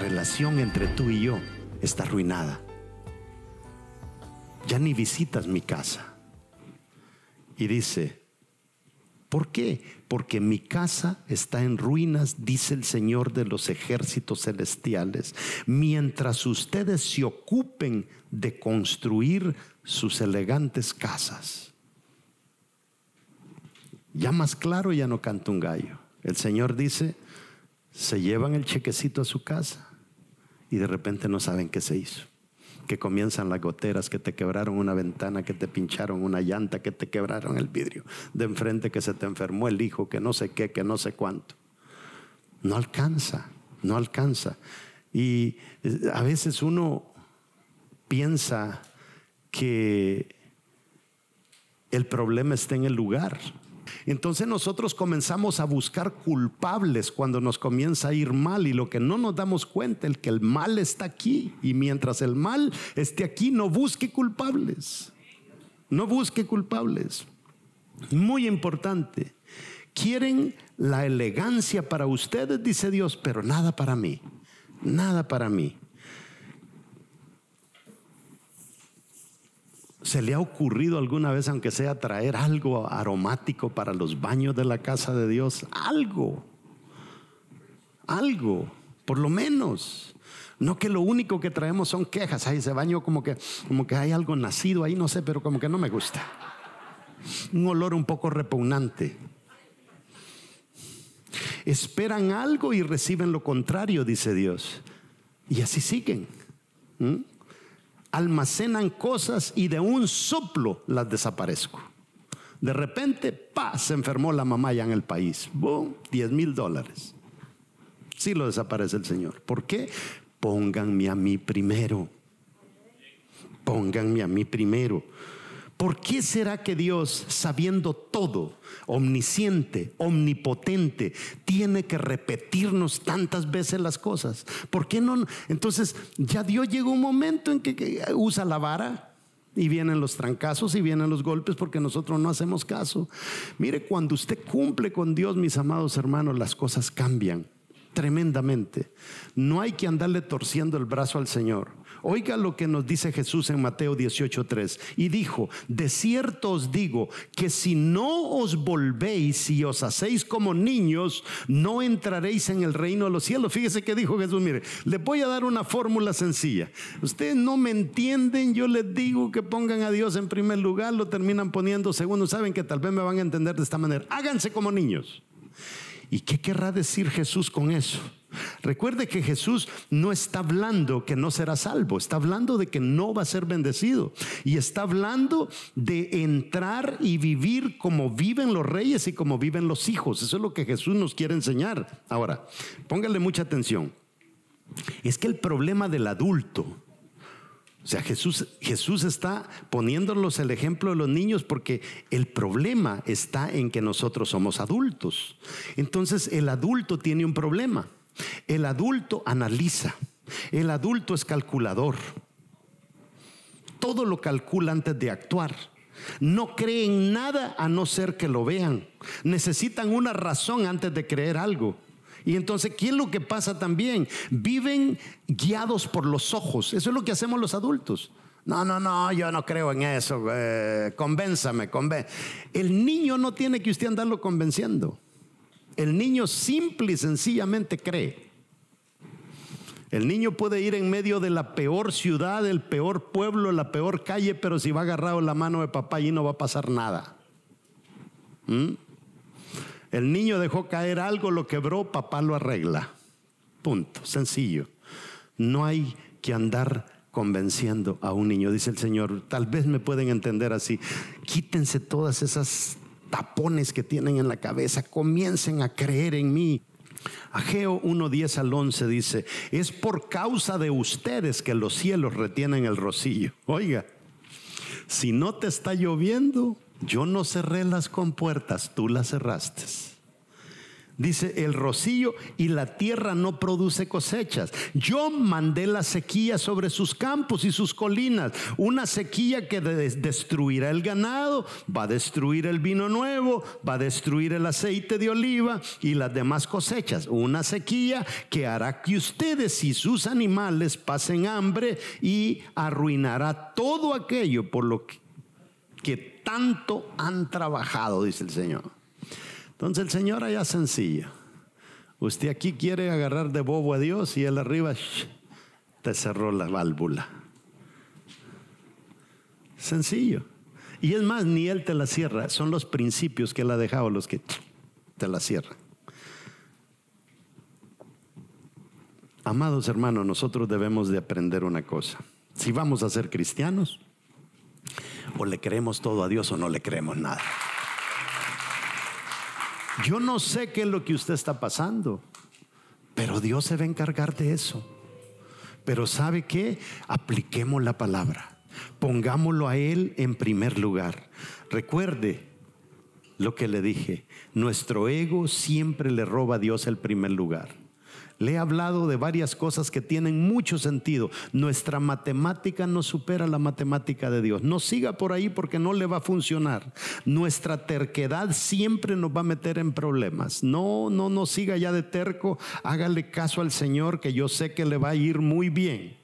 relación entre tú y yo está arruinada. Ya ni visitas mi casa. Y dice, ¿por qué? Porque mi casa está en ruinas, dice el Señor de los ejércitos celestiales, mientras ustedes se ocupen de construir sus elegantes casas. Ya más claro ya no canta un gallo. El Señor dice, se llevan el chequecito a su casa y de repente no saben qué se hizo. Que comienzan las goteras, que te quebraron una ventana, que te pincharon una llanta, que te quebraron el vidrio de enfrente, que se te enfermó el hijo, que no sé qué, que no sé cuánto. No alcanza, no alcanza. Y eh, a veces uno piensa que el problema está en el lugar entonces nosotros comenzamos a buscar culpables cuando nos comienza a ir mal y lo que no nos damos cuenta es que el mal está aquí y mientras el mal esté aquí no busque culpables. No busque culpables. Muy importante. Quieren la elegancia para ustedes, dice Dios, pero nada para mí. Nada para mí. ¿Se le ha ocurrido alguna vez, aunque sea, traer algo aromático para los baños de la casa de Dios? Algo. Algo, por lo menos. No que lo único que traemos son quejas. Ahí ese baño como que, como que hay algo nacido ahí, no sé, pero como que no me gusta. Un olor un poco repugnante. Esperan algo y reciben lo contrario, dice Dios. Y así siguen almacenan cosas y de un soplo las desaparezco. De repente, pa, se enfermó la mamá ya en el país. Boom, 10 mil dólares. Sí lo desaparece el Señor. ¿Por qué? Pónganme a mí primero. Pónganme a mí primero. ¿Por qué será que Dios, sabiendo todo, omnisciente, omnipotente, tiene que repetirnos tantas veces las cosas? ¿Por qué no? Entonces, ya Dios llegó un momento en que usa la vara, y vienen los trancazos y vienen los golpes porque nosotros no hacemos caso. Mire, cuando usted cumple con Dios, mis amados hermanos, las cosas cambian tremendamente. No hay que andarle torciendo el brazo al Señor. Oiga lo que nos dice Jesús en Mateo 18:3. Y dijo, de cierto os digo que si no os volvéis y os hacéis como niños, no entraréis en el reino de los cielos. Fíjese que dijo Jesús, mire, le voy a dar una fórmula sencilla. Ustedes no me entienden, yo les digo que pongan a Dios en primer lugar, lo terminan poniendo segundo. Saben que tal vez me van a entender de esta manera. Háganse como niños. ¿Y qué querrá decir Jesús con eso? Recuerde que Jesús no está hablando que no será salvo, está hablando de que no va a ser bendecido y está hablando de entrar y vivir como viven los reyes y como viven los hijos. Eso es lo que Jesús nos quiere enseñar. Ahora, póngale mucha atención. Es que el problema del adulto o sea, Jesús, Jesús está poniéndolos el ejemplo de los niños porque el problema está en que nosotros somos adultos. Entonces el adulto tiene un problema. El adulto analiza. El adulto es calculador. Todo lo calcula antes de actuar. No creen nada a no ser que lo vean. Necesitan una razón antes de creer algo. Y entonces, ¿qué es lo que pasa también? Viven guiados por los ojos. Eso es lo que hacemos los adultos. No, no, no, yo no creo en eso. Eh, convénzame, El niño no tiene que usted andarlo convenciendo. El niño simple y sencillamente cree. El niño puede ir en medio de la peor ciudad, el peor pueblo, la peor calle, pero si va agarrado la mano de papá, allí no va a pasar nada. ¿Mm? El niño dejó caer algo, lo quebró, papá lo arregla. Punto, sencillo. No hay que andar convenciendo a un niño, dice el Señor. Tal vez me pueden entender así. Quítense todas esas tapones que tienen en la cabeza, comiencen a creer en mí. Ageo 1.10 al 11 dice, es por causa de ustedes que los cielos retienen el rocío. Oiga, si no te está lloviendo, yo no cerré las compuertas, tú las cerraste. Dice el rocío y la tierra no produce cosechas. Yo mandé la sequía sobre sus campos y sus colinas. Una sequía que destruirá el ganado, va a destruir el vino nuevo, va a destruir el aceite de oliva y las demás cosechas. Una sequía que hará que ustedes y sus animales pasen hambre y arruinará todo aquello por lo que que tanto han trabajado, dice el Señor. Entonces el Señor allá sencillo. Usted aquí quiere agarrar de bobo a Dios y él arriba te cerró la válvula. Sencillo. Y es más, ni él te la cierra, son los principios que él ha dejado los que te la cierran. Amados hermanos, nosotros debemos de aprender una cosa. Si vamos a ser cristianos, o le creemos todo a Dios o no le creemos nada. Yo no sé qué es lo que usted está pasando, pero Dios se va a encargar de eso. Pero ¿sabe qué? Apliquemos la palabra. Pongámoslo a Él en primer lugar. Recuerde lo que le dije, nuestro ego siempre le roba a Dios el primer lugar. Le he hablado de varias cosas que tienen mucho sentido. Nuestra matemática no supera la matemática de Dios. No siga por ahí porque no le va a funcionar. Nuestra terquedad siempre nos va a meter en problemas. No, no, no siga ya de terco. Hágale caso al Señor que yo sé que le va a ir muy bien.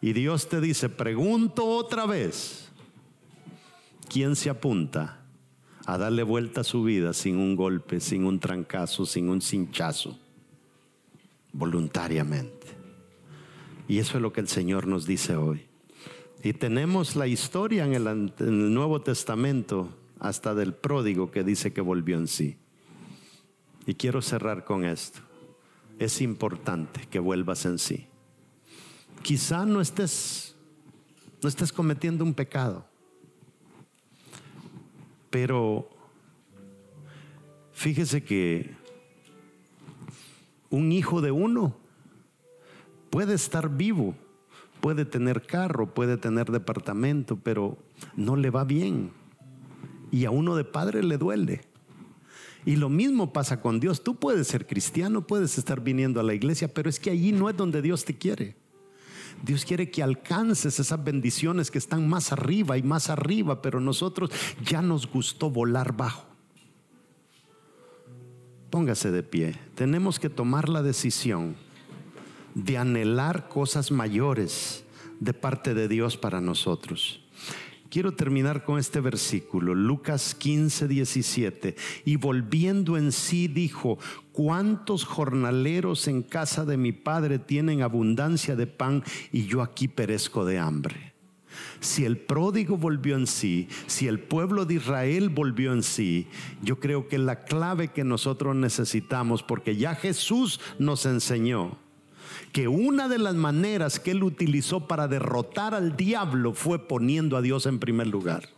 Y Dios te dice, pregunto otra vez, ¿quién se apunta a darle vuelta a su vida sin un golpe, sin un trancazo, sin un cinchazo? voluntariamente. Y eso es lo que el Señor nos dice hoy. Y tenemos la historia en el, Nuevo Testamento hasta del pródigo que dice que volvió en sí. Y quiero cerrar con esto. Es importante que vuelvas en sí. Quizá no estés no estés cometiendo un pecado. Pero fíjese que un hijo de uno puede estar vivo, puede tener carro, puede tener departamento, pero no le va bien. Y a uno de padre le duele. Y lo mismo pasa con Dios. Tú puedes ser cristiano, puedes estar viniendo a la iglesia, pero es que allí no es donde Dios te quiere. Dios quiere que alcances esas bendiciones que están más arriba y más arriba, pero nosotros ya nos gustó volar bajo. Póngase de pie. Tenemos que tomar la decisión de anhelar cosas mayores de parte de Dios para nosotros. Quiero terminar con este versículo, Lucas 15, 17. Y volviendo en sí dijo, ¿cuántos jornaleros en casa de mi padre tienen abundancia de pan y yo aquí perezco de hambre? Si el pródigo volvió en sí, si el pueblo de Israel volvió en sí, yo creo que la clave que nosotros necesitamos, porque ya Jesús nos enseñó que una de las maneras que él utilizó para derrotar al diablo fue poniendo a Dios en primer lugar.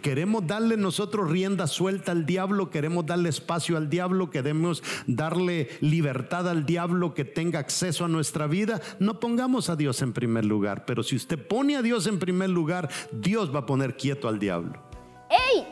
Queremos darle nosotros rienda suelta al diablo, queremos darle espacio al diablo, queremos darle libertad al diablo que tenga acceso a nuestra vida. No pongamos a Dios en primer lugar, pero si usted pone a Dios en primer lugar, Dios va a poner quieto al diablo. ¡Ey!